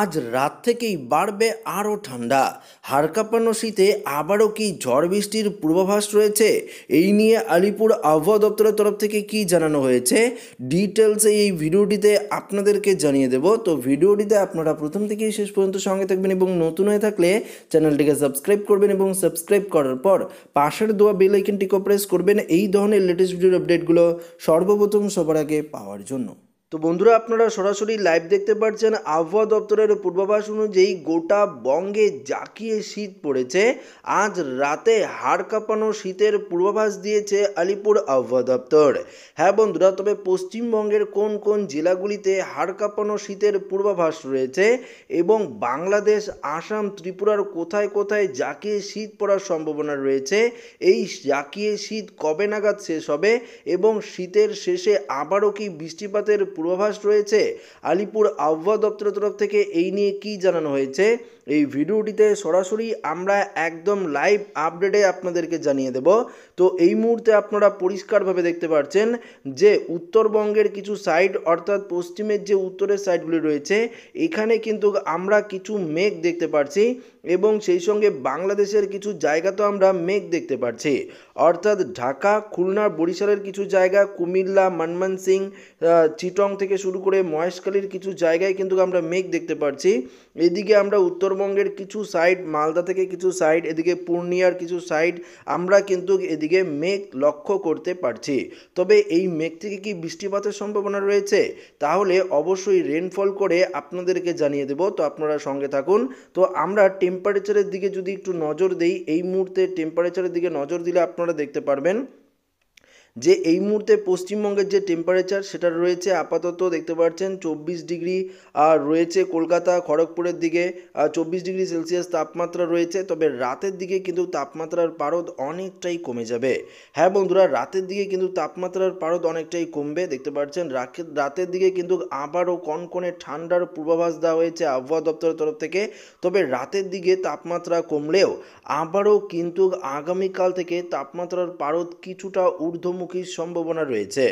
আজ রাত থেকেই বাড়বে আরও ঠান্ডা হাড়কাপানো শীতে আবারও কি ঝড় বৃষ্টির পূর্বাভাস রয়েছে এই নিয়ে আলিপুর আবহাওয়া দপ্তরের তরফ থেকে কি জানানো হয়েছে ডিটেলসে এই ভিডিওটিতে আপনাদেরকে জানিয়ে দেব তো ভিডিওটিতে আপনারা প্রথম থেকেই শেষ পর্যন্ত সঙ্গে থাকবেন এবং নতুন হয়ে থাকলে চ্যানেলটিকে সাবস্ক্রাইব করবেন এবং সাবস্ক্রাইব করার পর পাশের দোয়া বেল প্রেস করবেন এই ধরনের লেটেস্ট ভিডিওর আপডেটগুলো সর্বপ্রথম সবার আগে পাওয়ার জন্য তো বন্ধুরা আপনারা সরাসরি লাইভ দেখতে পাচ্ছেন আবহাওয়া দপ্তরের পূর্বাভাস অনুযায়ী গোটা বঙ্গে জাকিয়ে শীত পড়েছে আজ রাতে হাড় কাঁপানো শীতের পূর্বাভাস দিয়েছে আলিপুর আবহাওয়া দপ্তর হ্যাঁ বন্ধুরা তবে পশ্চিমবঙ্গের কোন কোন জেলাগুলিতে হাড় কাঁপানো শীতের পূর্বাভাস রয়েছে এবং বাংলাদেশ আসাম ত্রিপুরার কোথায় কোথায় জাকিয়ে শীত পড়ার সম্ভাবনা রয়েছে এই জাকিয়ে শীত কবে নাগাদ শেষ হবে এবং শীতের শেষে আবারও কি বৃষ্টিপাতের পূর্বাভাস রয়েছে আলিপুর আবহাওয়া দপ্তরের তরফ থেকে এই নিয়ে কি জানানো হয়েছে এই ভিডিওটিতে সরাসরি আমরা একদম লাইভ আপডেটে আপনাদেরকে জানিয়ে দেব তো এই মুহূর্তে আপনারা পরিষ্কারভাবে দেখতে পাচ্ছেন যে উত্তরবঙ্গের কিছু সাইড অর্থাৎ পশ্চিমের যে উত্তরের সাইডগুলি রয়েছে এখানে কিন্তু আমরা কিছু মেঘ দেখতে পাচ্ছি এবং সেই সঙ্গে বাংলাদেশের কিছু জায়গা তো আমরা মেঘ দেখতে পাচ্ছি অর্থাৎ ঢাকা খুলনা বরিশালের কিছু জায়গা কুমিল্লা মনমোহন সিং চিটং থেকে শুরু করে মহেশখালীর কিছু জায়গায় কিন্তু আমরা মেঘ দেখতে পাচ্ছি এদিকে আমরা উত্তর উত্তরবঙ্গের কিছু সাইড মালদা থেকে কিছু সাইড এদিকে পূর্ণিয়ার কিছু সাইড আমরা কিন্তু এদিকে মেঘ লক্ষ্য করতে পারছি তবে এই মেঘ থেকে কি বৃষ্টিপাতের সম্ভাবনা রয়েছে তাহলে অবশ্যই রেনফল করে আপনাদেরকে জানিয়ে দেব তো আপনারা সঙ্গে থাকুন তো আমরা টেম্পারেচারের দিকে যদি একটু নজর দেই এই মুহূর্তে টেম্পারেচারের দিকে নজর দিলে আপনারা দেখতে পারবেন যে এই মুহূর্তে পশ্চিমবঙ্গের যে টেম্পারেচার সেটা রয়েছে আপাতত দেখতে পাচ্ছেন চব্বিশ ডিগ্রি আর রয়েছে কলকাতা খড়গপুরের দিকে চব্বিশ ডিগ্রি সেলসিয়াস তাপমাত্রা রয়েছে তবে রাতের দিকে কিন্তু তাপমাত্রার পারদ অনেকটাই কমে যাবে হ্যাঁ বন্ধুরা রাতের দিকে কিন্তু তাপমাত্রার পারদ অনেকটাই কমবে দেখতে পাচ্ছেন রাতের দিকে কিন্তু আবারও কনকনে ঠান্ডার পূর্বাভাস দেওয়া হয়েছে আবহাওয়া দপ্তরের তরফ থেকে তবে রাতের দিকে তাপমাত্রা কমলেও আবারও কিন্তু আগামীকাল থেকে তাপমাত্রার পারদ কিছুটা ঊর্ধ্বমুখী মুখোমুখি সম্ভাবনা রয়েছে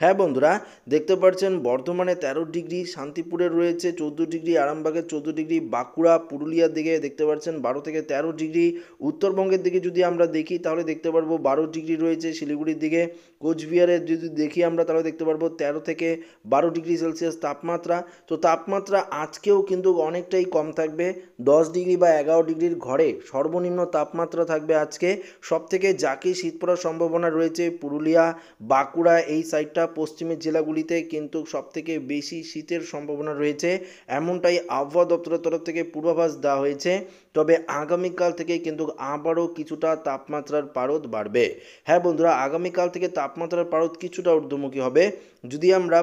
হ্যাঁ বন্ধুরা দেখতে পাচ্ছেন বর্ধমানে তেরো ডিগ্রি শান্তিপুরে রয়েছে চোদ্দো ডিগ্রি আরামবাগের চোদ্দো ডিগ্রি বাঁকুড়া পুরুলিয়ার দিকে দেখতে পাচ্ছেন বারো থেকে তেরো ডিগ্রি উত্তরবঙ্গের দিকে যদি আমরা দেখি তাহলে দেখতে পারবো বারো ডিগ্রি রয়েছে শিলিগুড়ির দিকে কোচবিহারে যদি দেখি আমরা তাহলে দেখতে পারবো তেরো থেকে বারো ডিগ্রি সেলসিয়াস তাপমাত্রা তো তাপমাত্রা আজকেও কিন্তু অনেকটাই কম থাকবে দশ ডিগ্রি বা এগারো ডিগ্রির ঘরে সর্বনিম্ন তাপমাত্রা থাকবে আজকে সবথেকে যাকে শীত পড়ার সম্ভাবনা রয়েছে পুরুলিয়া বাঁকুড়া এই সাইডটা পশ্চিমের জেলাগুলিতে কিন্তু সবথেকে বেশি শীতের সম্ভাবনা রয়েছে এমনটাই আবহাওয়া দপ্তরের তরফ থেকে পূর্বাভাস দেওয়া হয়েছে তবে আগামীকাল থেকে কিন্তু আবারও কিছুটা তাপমাত্রার পারদ বাড়বে হ্যাঁ বন্ধুরা আগামীকাল থেকে তাপমাত্রার পারদ কিছুটা ঊর্ধ্বমুখী হবে যদি আমরা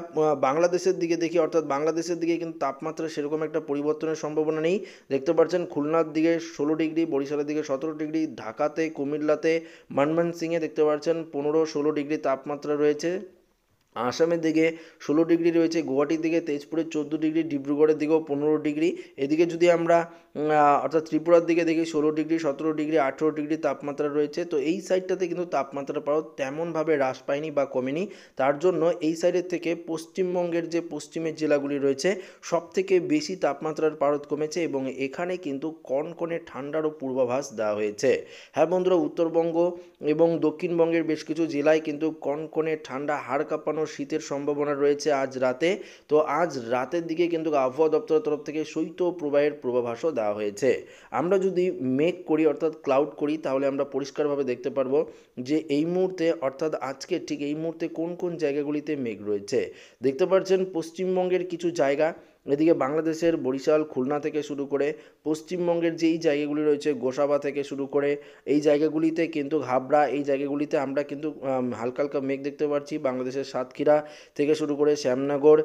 বাংলাদেশের দিকে দেখি অর্থাৎ বাংলাদেশের দিকে কিন্তু তাপমাত্রা সেরকম একটা পরিবর্তনের সম্ভাবনা নেই দেখতে পাচ্ছেন খুলনার দিকে ষোলো ডিগ্রি বরিশালের দিকে সতেরো ডিগ্রি ঢাকাতে কুমিল্লাতে মনমোহন সিংয়ে দেখতে পাচ্ছেন পনেরো ষোলো ডিগ্রি তাপমাত্রা রয়েছে আসামের দিকে ষোলো ডিগ্রি রয়েছে গুয়াহাটির দিকে তেজপুরে চোদ্দো ডিগ্রি ডিব্রুগড়ের দিকেও পনেরো ডিগ্রি এদিকে যদি আমরা অর্থাৎ ত্রিপুরার দিকে দেখি ষোলো ডিগ্রি সতেরো ডিগ্রি আঠেরো ডিগ্রি তাপমাত্রা রয়েছে তো এই সাইডটাতে কিন্তু তাপমাত্রা পাও তেমনভাবে হ্রাস পায়নি বা কমেনি তার জন্য এই সাইডের থেকে পশ্চিমবঙ্গের যে পশ্চিমের জেলাগুলি রয়েছে সব থেকে বেশি তাপমাত্রার পারত কমেছে এবং এখানে কিন্তু কনকনে ঠান্ডারও পূর্বাভাস দেওয়া হয়েছে হ্যাঁ বন্ধুরা উত্তরবঙ্গ এবং দক্ষিণবঙ্গের বেশ কিছু জেলায় কিন্তু কনকনে ঠান্ডা হাড় কাঁপানো শীতের সম্ভাবনা রয়েছে আজ রাতে তো আজ রাতের দিকে কিন্তু আবহাওয়া দপ্তরের তরফ থেকে শৈত্য প্রবাহের পূর্বাভাসও দেওয়া হয়েছে আমরা যদি মেঘ করি অর্থাৎ ক্লাউড করি তাহলে আমরা পরিষ্কারভাবে দেখতে পারবো যে এই মুহূর্তে অর্থাৎ আজকে ঠিক এই মুহূর্তে কোন কোন জায়গাগুলিতে মেঘ রয়েছে দেখতে পাচ্ছেন পশ্চিমবঙ্গের কিছু জায়গা এদিকে বাংলাদেশের বরিশাল খুলনা থেকে শুরু করে পশ্চিমবঙ্গের যেই জায়গাগুলি রয়েছে গোসাবা থেকে শুরু করে এই জায়গাগুলিতে কিন্তু ঘাবড়া এই জায়গাগুলিতে আমরা কিন্তু হালকা হালকা মেঘ দেখতে পাচ্ছি বাংলাদেশের সাতক্ষীরা থেকে শুরু করে শ্যামনগর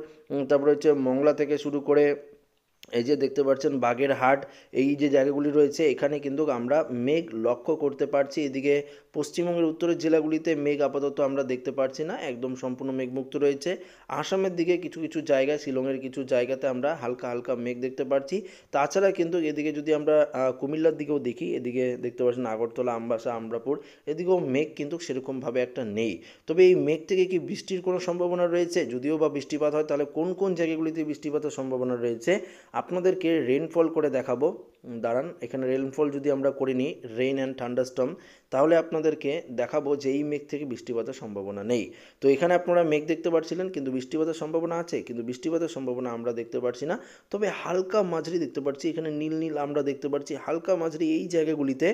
তারপরে হচ্ছে মংলা থেকে শুরু করে এই যে দেখতে পাচ্ছেন বাগেরহাট এই যে জায়গাগুলি রয়েছে এখানে কিন্তু আমরা মেঘ লক্ষ্য করতে পারছি এদিকে পশ্চিমবঙ্গের উত্তরের জেলাগুলিতে মেঘ আপাতত আমরা দেখতে পারছি না একদম সম্পূর্ণ মেঘমুক্ত রয়েছে আসামের দিকে কিছু কিছু জায়গায় শিলংয়ের কিছু জায়গাতে আমরা হালকা হালকা মেঘ দেখতে পারছি তাছাড়া কিন্তু এদিকে যদি আমরা কুমিল্লার দিকেও দেখি এদিকে দেখতে পাচ্ছেন আগরতলা আমবাসা আমরাপুর এদিকেও মেঘ কিন্তু সেরকমভাবে একটা নেই তবে এই মেঘ থেকে কি বৃষ্টির কোনো সম্ভাবনা রয়েছে যদিও বা বৃষ্টিপাত হয় তাহলে কোন কোন জায়গাগুলিতে বৃষ্টিপাতের সম্ভাবনা রয়েছে আপনাদেরকে রেইনফল করে দেখাবো দাঁড়ান এখানে রেইনফল যদি আমরা করে নিই রেইন অ্যান্ড থান্ডারস্টম তাহলে আপনাদেরকে দেখাবো যে এই মেঘ থেকে বৃষ্টিপাতের সম্ভাবনা নেই তো এখানে আপনারা মেঘ দেখতে পাচ্ছিলেন কিন্তু বৃষ্টিপাতের সম্ভাবনা আছে কিন্তু বৃষ্টিপাতের সম্ভাবনা আমরা দেখতে পাচ্ছি না তবে হালকা মাঝারি দেখতে পাচ্ছি এখানে নীল নীল আমরা দেখতে পাচ্ছি হালকা মাঝারি এই জায়গাগুলিতে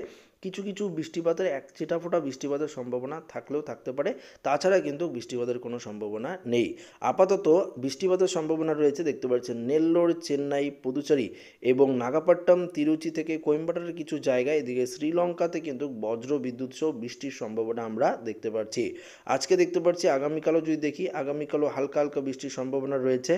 কিছু কিছু বৃষ্টিপাতের এক ছিটা ফোটা বৃষ্টিপাতের সম্ভাবনা থাকলেও থাকতে পারে তাছাড়া কিন্তু বৃষ্টিপাতের কোনো সম্ভাবনা নেই আপাতত বৃষ্টিপাতের সম্ভাবনা রয়েছে দেখতে পাচ্ছেন নেল্লোর চেন্নাই পুদুচারি এবং নাগাপাট্টম তিরুচি থেকে কোয়েম্বাটারের কিছু জায়গায় এদিকে শ্রীলঙ্কাতে কিন্তু বজ্র বিদ্যুৎ সহ বৃষ্টির সম্ভাবনা আমরা দেখতে পাচ্ছি আজকে দেখতে পাচ্ছি আগামীকালও যদি দেখি আগামীকালও হালকা হালকা বৃষ্টির সম্ভাবনা রয়েছে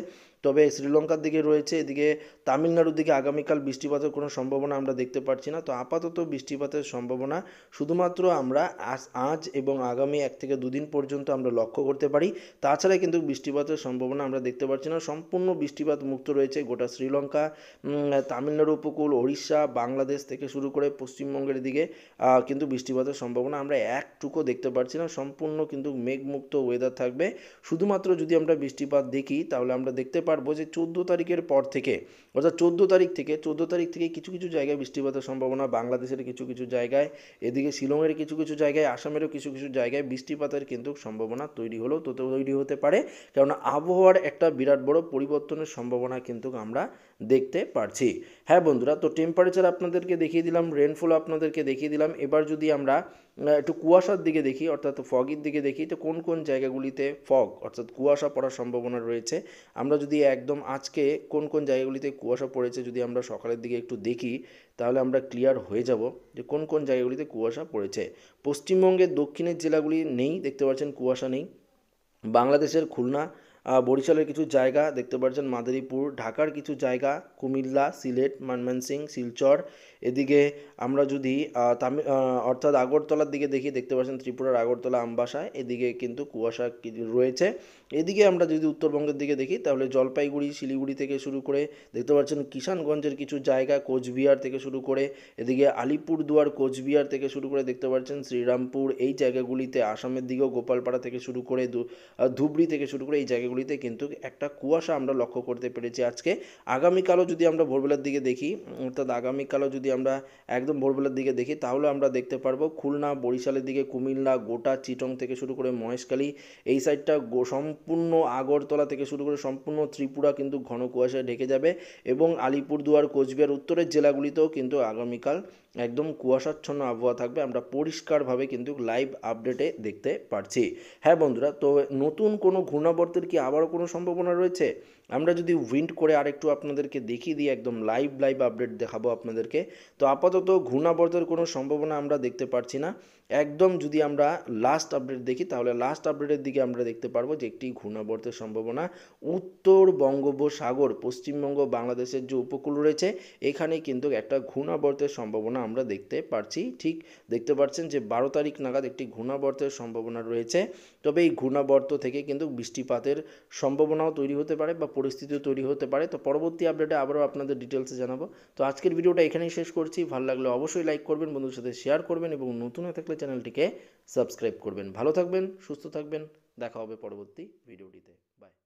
তবে শ্রীলঙ্কার দিকে রয়েছে এদিকে তামিলনাড়ুর দিকে আগামীকাল বৃষ্টিপাতের কোনো সম্ভাবনা আমরা দেখতে পাচ্ছি না তো আপাতত বৃষ্টিপাতের সম্ভাবনা শুধুমাত্র আমরা আজ এবং আগামী এক থেকে দুদিন পর্যন্ত আমরা লক্ষ্য করতে পারি তাছাড়া কিন্তু বৃষ্টিপাতের সম্ভাবনা আমরা দেখতে পাচ্ছি না সম্পূর্ণ বৃষ্টিপাত মুক্ত রয়েছে গোটা শ্রীলঙ্কা তামিলনাড়ু উপকূল ওড়িশা বাংলাদেশ থেকে শুরু করে পশ্চিমবঙ্গের দিকে কিন্তু বৃষ্টিপাতের সম্ভাবনা আমরা একটুকু দেখতে পাচ্ছি না সম্পূর্ণ কিন্তু মেঘমুক্ত ওয়েদার থাকবে শুধুমাত্র যদি আমরা বৃষ্টিপাত দেখি তাহলে আমরা দেখতে পারবো যে চোদ্দো তারিখের পর থেকে অর্থাৎ চোদ্দো তারিখ থেকে চোদ্দো তারিখ থেকে কিছু কিছু জায়গায় বৃষ্টিপাতের সম্ভাবনা বাংলাদেশের কিছু কিছু জায়গায় জায়গায় এদিকে শিলংয়ের কিছু কিছু জায়গায় আসামেরও কিছু কিছু জায়গায় বৃষ্টিপাতের কিন্তু সম্ভাবনা তৈরি হলেও তো তৈরি হতে পারে কেননা আবহাওয়ার একটা বিরাট বড় পরিবর্তনের সম্ভাবনা কিন্তু আমরা দেখতে পারছি হ্যাঁ বন্ধুরা তো টেম্পারেচার আপনাদেরকে দেখিয়ে দিলাম রেনফল আপনাদেরকে দেখিয়ে দিলাম এবার যদি আমরা একটু কুয়াশার দিকে দেখি অর্থাৎ ফগের দিকে দেখি তো কোন কোন জায়গাগুলিতে ফগ অর্থাৎ কুয়াশা পড়ার সম্ভাবনা রয়েছে আমরা যদি একদম আজকে কোন কোন জায়গাগুলিতে কুয়াশা পড়েছে যদি আমরা সকালের দিকে একটু দেখি তাহলে আমরা ক্লিয়ার হয়ে যাব যে কোন কোন জায়গাগুলিতে কুয়াশা পড়েছে পশ্চিমবঙ্গের দক্ষিণের জেলাগুলি নেই দেখতে পাচ্ছেন কুয়াশা নেই বাংলাদেশের খুলনা বরিশালের কিছু জায়গা দেখতে পাচ্ছেন মাদারীপুর ঢাকার কিছু জায়গা কুমিল্লা সিলেট ময়মনসিং শিলচর এদিকে আমরা যদি তামিল অর্থাৎ আগরতলার দিকে দেখি দেখতে পাচ্ছেন ত্রিপুরার আগরতলা আমবাসা এদিকে কিন্তু কুয়াশা রয়েছে এদিকে আমরা যদি উত্তরবঙ্গের দিকে দেখি তাহলে জলপাইগুড়ি শিলিগুড়ি থেকে শুরু করে দেখতে পাচ্ছেন কিষানগঞ্জের কিছু জায়গা কোচবিহার থেকে শুরু করে এদিকে আলিপুরদুয়ার কোচবিহার থেকে শুরু করে দেখতে পাচ্ছেন শ্রীরামপুর এই জায়গাগুলিতে আসামের দিকেও গোপালপাড়া থেকে শুরু করে ধুবড়ি থেকে শুরু করে এই জায়গাগুলি জেলাগুলিতে কিন্তু একটা কুয়াশা আমরা লক্ষ্য করতে পেরেছি আজকে আগামীকালও যদি আমরা ভোরবেলার দিকে দেখি অর্থাৎ আগামীকালও যদি আমরা একদম ভোরবেলার দিকে দেখি তাহলে আমরা দেখতে পারবো খুলনা বরিশালের দিকে কুমিল্লা গোটা চিটং থেকে শুরু করে মহেশখালী এই সাইডটা সম্পূর্ণ আগরতলা থেকে শুরু করে সম্পূর্ণ ত্রিপুরা কিন্তু ঘন কুয়াশায় ঢেকে যাবে এবং আলিপুরদুয়ার কোচবিহার উত্তরের জেলাগুলিতেও কিন্তু আগামীকাল একদম কুয়াশাচ্ছন্ন আবহাওয়া থাকবে আমরা পরিষ্কারভাবে কিন্তু লাইভ আপডেটে দেখতে পারছি হ্যাঁ বন্ধুরা তো নতুন কোনো ঘূর্ণাবর্তের কি আবারও কোনো সম্ভাবনা রয়েছে আমরা যদি উইন্ড করে আরেকটু আপনাদেরকে দেখিয়ে দিই একদম লাইভ লাইভ আপডেট দেখাবো আপনাদেরকে তো আপাতত ঘূর্ণাবর্তের কোনো সম্ভাবনা আমরা দেখতে পারছি না একদম যদি আমরা লাস্ট আপডেট দেখি তাহলে লাস্ট আপডেটের দিকে আমরা দেখতে পারবো যে একটি ঘূর্ণাবর্তের সম্ভাবনা উত্তর বঙ্গোপসাগর পশ্চিমবঙ্গ বাংলাদেশের যে উপকূল রয়েছে এখানে কিন্তু একটা ঘূর্ণাবর্তের সম্ভাবনা আমরা দেখতে পারছি ঠিক দেখতে পাচ্ছেন যে বারো তারিখ নাগাদ একটি ঘূর্ণাবর্তের সম্ভাবনা রয়েছে তবে এই ঘূর্ণাবর্ত থেকে কিন্তু বৃষ্টিপাতের সম্ভাবনাও তৈরি হতে পারে বা পরিস্থিতিও তৈরি হতে পারে তো পরবর্তী আপডেটে আবারও আপনাদের ডিটেলসে জানাবো তো আজকের ভিডিওটা এখানেই শেষ করছি ভালো লাগলে অবশ্যই লাইক করবেন বন্ধুর সাথে শেয়ার করবেন এবং নতুন হয়ে থাকলে চ্যানেলটিকে সাবস্ক্রাইব করবেন ভালো থাকবেন সুস্থ থাকবেন দেখা হবে পরবর্তী ভিডিওটিতে বাই